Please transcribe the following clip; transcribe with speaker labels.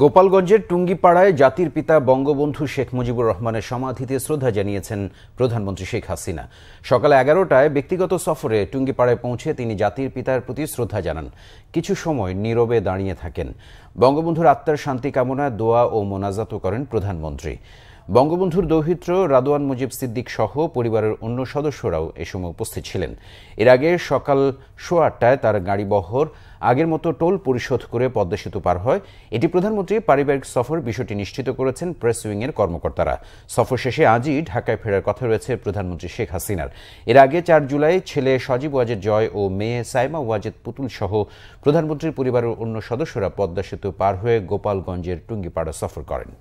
Speaker 1: গোপালগঞ্জের টুঙ্গিপাড়ায় জাতির পিতা বঙ্গবন্ধু শেখ মুজিবুর রহমানের সমাধিতে শ্রদ্ধা জানিয়েছেন প্রধানমন্ত্রী শেখ হাসিনা সকালে এগারোটায় ব্যক্তিগত সফরে টুঙ্গিপাড়ায় পৌঁছে তিনি জাতির পিতার প্রতি শ্রদ্ধা জানান কিছু সময় নীরবে দাঁড়িয়ে থাকেন বঙ্গবন্ধুর আত্মার শান্তি কামনা দোয়া ও মোনাজাতও করেন প্রধানমন্ত্রী বঙ্গবন্ধুর দৌহিত্র রাদোয়ান মুজিব সিদ্দিক সহ পরিবারের অন্য সদস্যরাও এ সময় উপস্থিত ছিলেন এর আগে সকাল সোয়া আটটায় তার গাড়িবহর আগের মতো টোল পরিশোধ করে পদ্মা সেতু পার হয় এটি প্রধানমন্ত্রী পারিবারিক সফর বিষয়টি নিশ্চিত করেছেন প্রেস এর কর্মকর্তারা সফর শেষে আজই ঢাকায় ফেরার কথা রয়েছে প্রধানমন্ত্রী শেখ হাসিনার এর আগে চার জুলাই ছেলে সজীব ওয়াজেদ জয় ও মেয়ে সাইমা ওয়াজেদ পুতুল সহ প্রধানমন্ত্রীর পরিবারের অন্য সদস্যরা পদ্মা সেতু পার হয়ে গোপালগঞ্জের টুঙ্গিপাড়া সফর করেন